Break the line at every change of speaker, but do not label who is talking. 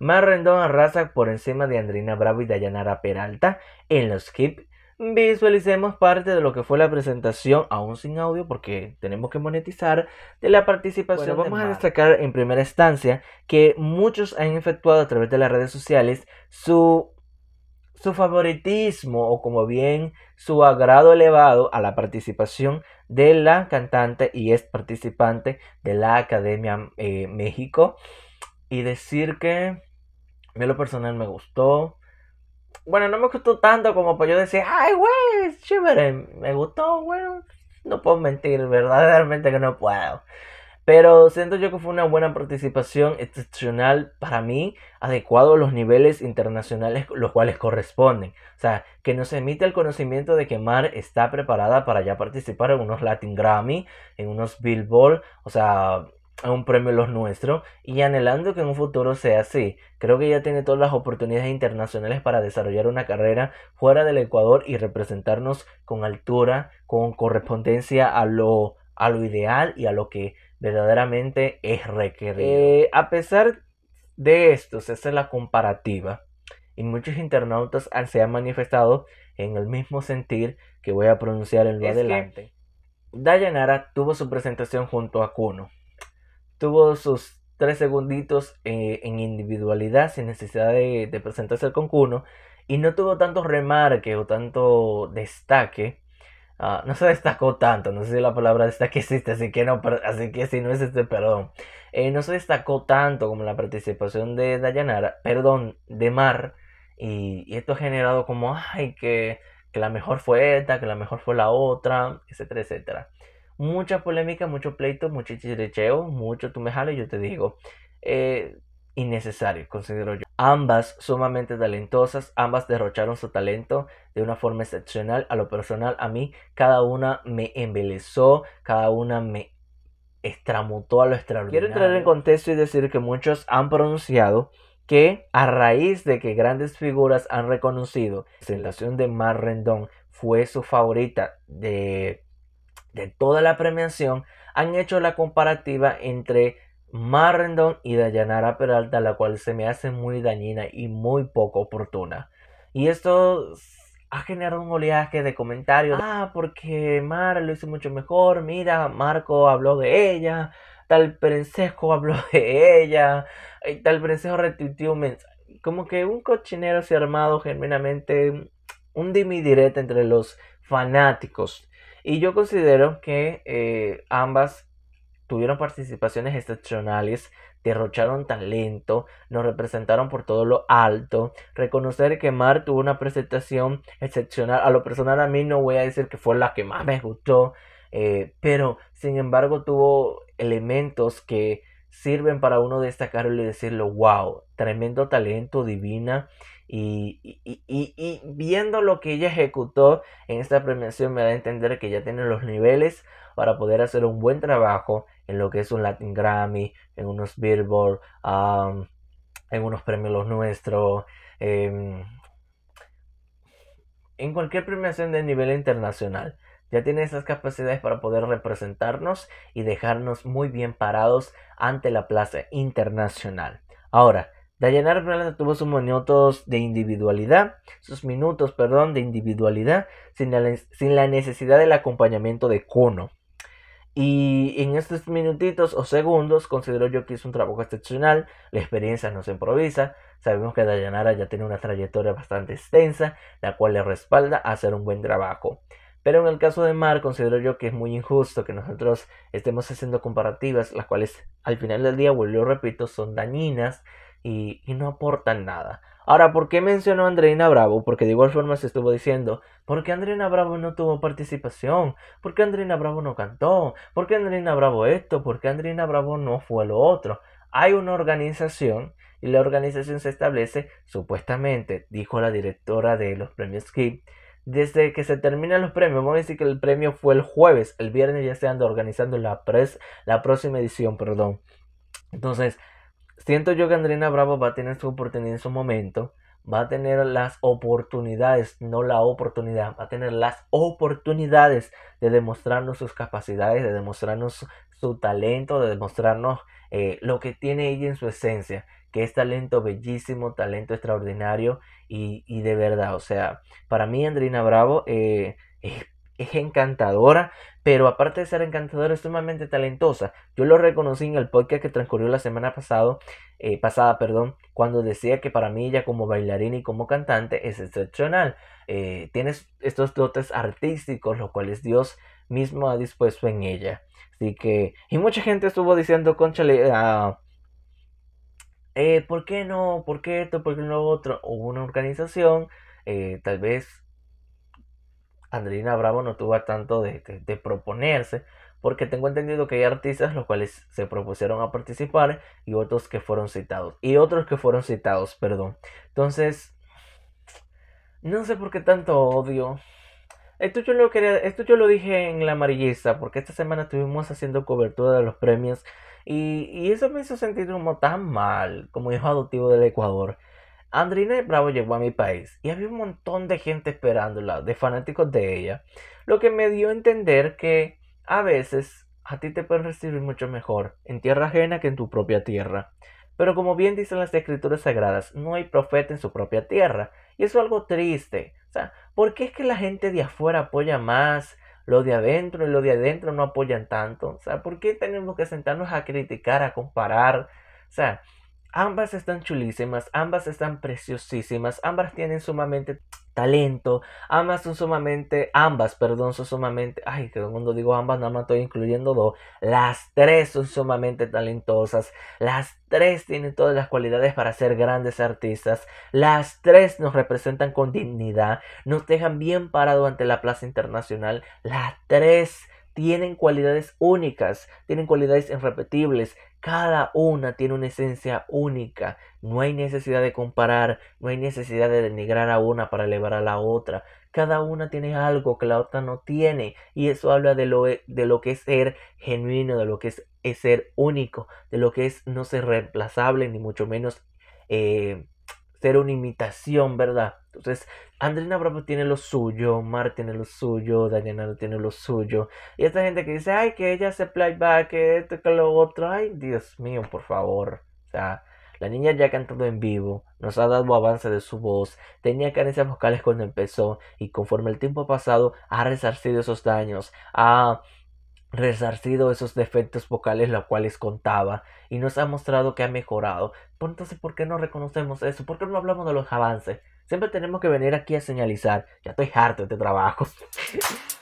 Mar Rendón arrasa por encima de Andrina Bravo y Dayanara Peralta en los hip. Visualicemos parte de lo que fue la presentación, aún sin audio porque tenemos que monetizar, de la participación. vamos a destacar en primera instancia que muchos han efectuado a través de las redes sociales su su favoritismo o como bien su agrado elevado a la participación de la cantante y es participante de la Academia eh, México y decir que a mí lo personal me gustó. Bueno, no me gustó tanto como para pues yo decir, ay, güey, Me gustó, bueno, no puedo mentir, verdaderamente que no puedo. Pero siento yo que fue una buena participación excepcional para mí, adecuado a los niveles internacionales los cuales corresponden. O sea, que nos emite el conocimiento de que Mar está preparada para ya participar en unos Latin Grammy, en unos Billboard, o sea, a un premio Los Nuestros y anhelando que en un futuro sea así. Creo que ya tiene todas las oportunidades internacionales para desarrollar una carrera fuera del Ecuador y representarnos con altura, con correspondencia a lo, a lo ideal y a lo que verdaderamente es requerido. Eh, a pesar de esto, se hace la comparativa y muchos internautas se han manifestado en el mismo sentir que voy a pronunciar en lo es adelante. Dayanara tuvo su presentación junto a Kuno tuvo sus tres segunditos eh, en individualidad sin necesidad de, presentarse con concurso y no tuvo tanto remarque o tanto destaque. Ah, no se destacó tanto, no sé si la palabra destaque existe, así que no, así que si no es este, perdón. Eh, no se destacó tanto como la participación de Dayanara, perdón, de Mar, y, esto ha generado como, ay, que, que la mejor fue esta, que la mejor fue la otra, etcétera, etcétera mucha polémica, mucho pleito, mucho chichicheo, mucho tú me yo te digo. Eh, innecesario, considero yo. Ambas sumamente talentosas, ambas derrocharon su talento de una forma excepcional. A lo personal, a mí, cada una me embelezó, cada una me extramutó a lo extraordinario. Quiero entrar en contexto y decir que muchos han pronunciado que a raíz de que grandes figuras han reconocido, la presentación de Mar Rendón fue su favorita de de toda la premiación han hecho la comparativa entre Marrendon y Dayanara Peralta, la cual se me hace muy dañina y muy poco oportuna. Y esto ha generado un oleaje de comentarios. Ah, porque Mara lo hizo mucho mejor. Mira, Marco habló de ella. Tal Prensejo habló de ella. Tal Prensejo retuiteó un mensaje. Como que un cochinero se ha armado genuinamente un dimidirete entre los fanáticos y yo considero que eh, ambas tuvieron participaciones excepcionales, derrocharon talento, nos representaron por todo lo alto. Reconocer que Mar tuvo una presentación excepcional. A lo personal a mí no voy a decir que fue la que más me gustó, eh, pero sin embargo tuvo elementos que sirven para uno destacarlo y decirlo, wow, tremendo talento, divina. Y, viendo lo que ella ejecutó en esta premiación me da a entender que ya tiene los niveles para poder hacer un buen trabajo en lo que es un Latin Grammy, en unos Billboard, en unos premios los nuestros, em, en cualquier premiación de nivel internacional. Ya tiene esas capacidades para poder representarnos y dejarnos muy bien parados ante la plaza internacional. Ahora, Dayanara realmente tuvo sus minutos de individualidad, sus minutos, perdón, de individualidad, sin la, necesidad del acompañamiento de Kuno. Y en estos minutitos o segundos considero yo que es un trabajo excepcional, la experiencia no se improvisa, sabemos que Dayanara ya tiene una trayectoria bastante extensa, la cual le respalda a hacer un buen trabajo. Pero en el caso de Mar, considero yo que es muy injusto que nosotros estemos haciendo comparativas, las cuales al final del día, vuelvo repito, son dañinas y, no aportan nada. Ahora, ¿por qué mencionó a Andreina Bravo? Porque de igual forma se estuvo diciendo, ¿Por qué Andreina Bravo no tuvo participación, ¿Por qué Andreina Bravo no cantó, ¿Por qué Andreina Bravo esto, ¿Por qué Andreina Bravo no fue lo otro. Hay una organización y la organización se establece, supuestamente, dijo la directora de los premios KIP, desde que se terminan los premios, vamos a decir que el premio fue el jueves, el viernes ya se anda organizando la, la próxima edición, perdón. Entonces, Siento yo que Andrina Bravo va a tener su oportunidad en su momento. Va a tener las oportunidades, no la oportunidad, va a tener las oportunidades de demostrarnos sus capacidades, de demostrarnos su talento, de demostrarnos eh, lo que tiene ella en su esencia, que es talento bellísimo, talento extraordinario y, de verdad. O sea, para mí Andrina Bravo eh, es es encantadora, pero aparte de ser encantadora, es sumamente talentosa. Yo lo reconocí en el podcast que transcurrió la semana pasado, eh, pasada, perdón, cuando decía que para mí ella como bailarina y como cantante es excepcional. Eh, Tienes estos dotes artísticos, los cuales Dios mismo ha dispuesto en ella. Así que, y mucha gente estuvo diciendo, con uh, ah, eh, ¿por qué no? ¿Por qué esto? ¿Por qué no otro? Hubo una organización, tal vez Andrina Bravo no tuvo tanto de, proponerse, porque tengo entendido que hay artistas los cuales se propusieron a participar y otros que fueron citados, y otros que fueron citados, perdón. Entonces, no sé por qué tanto odio. Esto yo lo, quería, esto yo lo dije en la amarillista, porque esta semana estuvimos haciendo cobertura de los premios y, y eso me hizo sentir como tan mal, como hijo adoptivo del Ecuador. Andrina Bravo llegó a mi país y había un montón de gente esperándola, de fanáticos de ella, lo que me dio a entender que a veces a ti te pueden recibir mucho mejor en tierra ajena que en tu propia tierra. Pero como bien dicen las escrituras sagradas, no hay profeta en su propia tierra. Y eso es algo triste. O sea, ¿por qué es que la gente de afuera apoya más? Lo de adentro y lo de adentro no apoyan tanto. O sea, ¿por qué tenemos que sentarnos a criticar, a comparar? O sea, Ambas están chulísimas, ambas están preciosísimas, ambas tienen sumamente talento, ambas son sumamente, ambas, perdón, son sumamente, ay, que cuando digo ambas, nada más estoy incluyendo dos, las tres son sumamente talentosas, las tres tienen todas las cualidades para ser grandes artistas, las tres nos representan con dignidad, nos dejan bien parado ante la plaza internacional, las tres tienen cualidades únicas, tienen cualidades irrepetibles. Cada una tiene una esencia única. No hay necesidad de comparar, no hay necesidad de denigrar a una para elevar a la otra. Cada una tiene algo que la otra no tiene. Y eso habla de lo, de lo que es ser genuino, de lo que es, ser único, de lo que es no ser reemplazable, ni mucho menos eh, ser una imitación, ¿verdad? Entonces, Andrina Bravo tiene lo suyo, Mar tiene lo suyo, Daniela tiene lo suyo. Y esta gente que dice, ay, que ella hace playback, que esto, que lo otro, ay, Dios mío, por favor. O sea, la niña ya ha cantado en vivo, nos ha dado avance de su voz, tenía carencias vocales cuando empezó y conforme el tiempo ha pasado ha resarcido esos daños, Ah, resarcido esos defectos vocales los cuales contaba y nos ha mostrado que ha mejorado. Pues, entonces, ¿por qué no reconocemos eso? ¿Por qué no hablamos de los avances? Siempre tenemos que venir aquí a señalizar. Ya estoy harto de trabajos. Este trabajo.